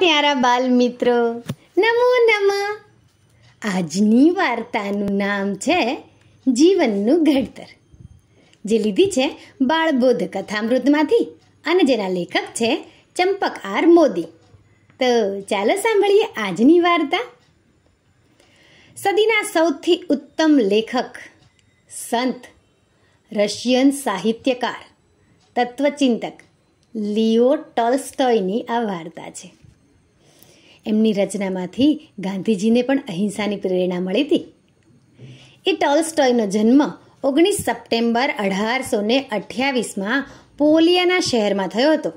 પ્યારા બાલ મિત્રો નમો નમઃ આજની વાર્તાનું નામ છે જીવનનું ઘડતર જે લીધી છે બાળબોધ કથામૃતમાંથી અને જેના લેખક છે ચંપક આર મોદી તો ચાલો સાંભળીએ આજની વાર્તા સદીના સૌથી ઉત્તમ લેખક સંત રશિયન સાહિત્યકાર તત્વચિંતક લિયો ટોલ્સ્ટોયની આ વાર્તા છે એમની રચનામાંથી ગાંધીજીને પણ અહિંસાની પ્રેરણા મળી હતી એ ટોલ્સ્ટોયનો જન્મ ઓગણીસ સપ્ટેમ્બર અઢારસો ને અઠ્યાવીસમાં પોલિયાના શહેરમાં થયો હતો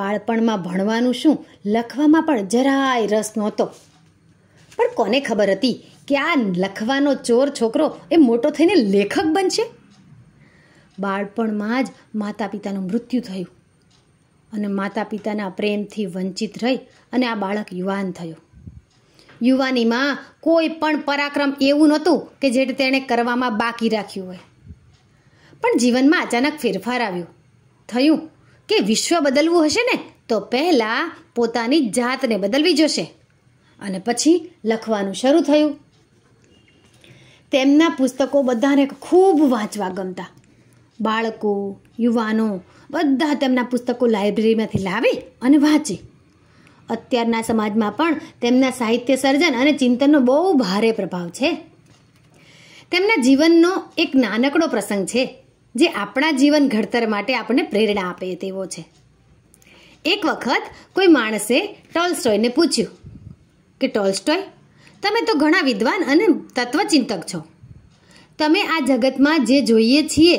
બાળપણમાં ભણવાનું શું લખવામાં પણ જરાય રસ નહોતો પણ કોને ખબર હતી કે આ લખવાનો ચોર છોકરો એ મોટો થઈને લેખક બનશે બાળપણમાં જ માતા પિતાનું મૃત્યુ થયું અને માતા પિતાના પ્રેમથી વંચિત રહી અને આ બાળક યુવાન થયો યુવાનીમાં કોઈ પણ પરાક્રમ એવું નહોતું કે જે તેણે કરવામાં બાકી રાખ્યું હોય પણ જીવનમાં અચાનક ફેરફાર આવ્યો થયું કે વિશ્વ બદલવું હશે ને તો પહેલાં પોતાની જાતને બદલવી જોશે અને પછી લખવાનું શરૂ થયું તેમના પુસ્તકો બધાને ખૂબ વાંચવા ગમતા બાળકો યુવાનો બધા તેમના પુસ્તકો લાઇબ્રેરીમાંથી લાવે અને વાંચે અત્યારના સમાજમાં પણ તેમના સાહિત્ય સર્જન અને ચિંતનનો બહુ ભારે પ્રભાવ છે તેમના જીવનનો એક નાનકડો પ્રસંગ છે જે આપણા જીવન ઘડતર માટે આપણને પ્રેરણા આપે તેવો છે એક વખત કોઈ માણસે ટોલ્સ્ટોયને પૂછ્યું કે ટોલ્સ્ટોય તમે તો ઘણા વિદ્વાન અને તત્વચિંતક છો તમે આ જગતમાં જે જોઈએ છીએ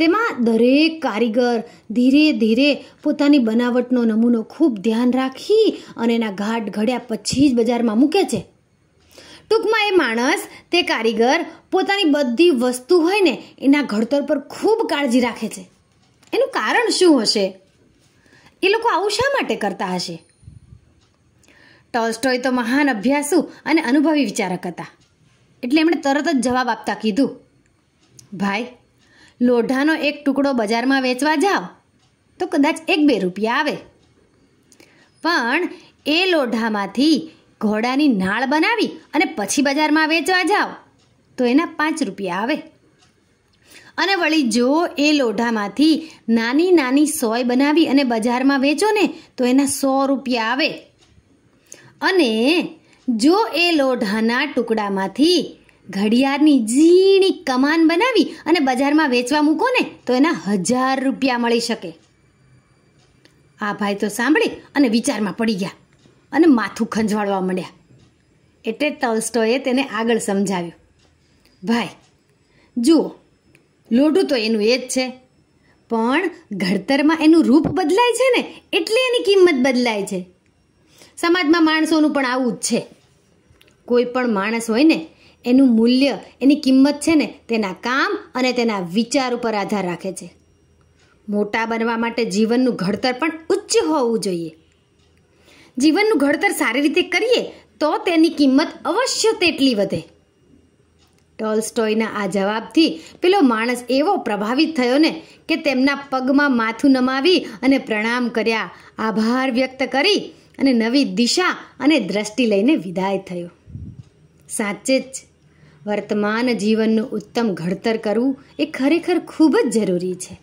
તેમાં દરેક કારીગર ધીરે ધીરે પોતાની બનાવટનો નમૂનો ખૂબ ધ્યાન રાખી અને એના ઘાટ ઘડ્યા પછી જ બજારમાં મૂકે છે ટૂંકમાં એ માણસ તે કારીગર પોતાની બધી વસ્તુ હોય ને એના ઘડતર પર ખૂબ કાળજી રાખે છે એનું કારણ શું હશે એ લોકો આવું શા માટે કરતા હશે ટોલ્સ્ટોય તો મહાન અભ્યાસુ અને અનુભવી વિચારક હતા એટલે એમણે તરત જ જવાબ આપતા કીધું ભાઈ લોઢાનો એક ટુકડો બજારમાં વેચવા જાઓ તો કદાચ એક બે રૂપિયા આવે પણ એ લોઢામાંથી ઘોડાની નાળ બનાવી અને પછી બજારમાં વેચવા જાઓ તો એના પાંચ રૂપિયા આવે અને વળી જો એ લોઢામાંથી નાની નાની સોય બનાવી અને બજારમાં વેચો ને તો એના સો રૂપિયા આવે અને જો એ લોઢાના ટુકડામાંથી ઘડિયાળની ઝીણી કમાન બનાવી અને બજારમાં વેચવા મૂકો ને તો એના હજાર રૂપિયા મળી શકે આ ભાઈ તો સાંભળી અને વિચારમાં પડી ગયા અને માથું ખંજવાળવા મળ્યા એટલે ટલ્સ્ટોએ તેને આગળ સમજાવ્યું ભાઈ જુઓ લોઢું તો એનું એ જ છે પણ ઘડતરમાં એનું રૂપ બદલાય છે ને એટલે એની કિંમત બદલાય છે સમાજમાં માણસોનું પણ આવું જ છે કોઈ પણ માણસ હોય ને એનું મૂલ્ય એની કિંમત છે ને તેના કામ અને તેના વિચાર ઉપર આધાર રાખે છે મોટા બનવા માટે જીવનનું ઘડતર પણ ઉચ્ચ હોવું જોઈએ જીવનનું ઘડતર સારી રીતે કરીએ તો તેની કિંમત અવશ્ય તેટલી વધે ટોલ્સ્ટોયના આ જવાબથી પેલો માણસ એવો પ્રભાવિત થયો ને કે તેમના પગમાં માથું નમાવી અને પ્રણામ કર્યા આભાર વ્યક્ત કરી અને નવી દિશા અને દ્રષ્ટિ લઈને વિદાય થયો સાચે જ વર્તમાન જીવનનું ઉત્તમ ઘડતર કરવું એ ખરેખર ખૂબ જ જરૂરી છે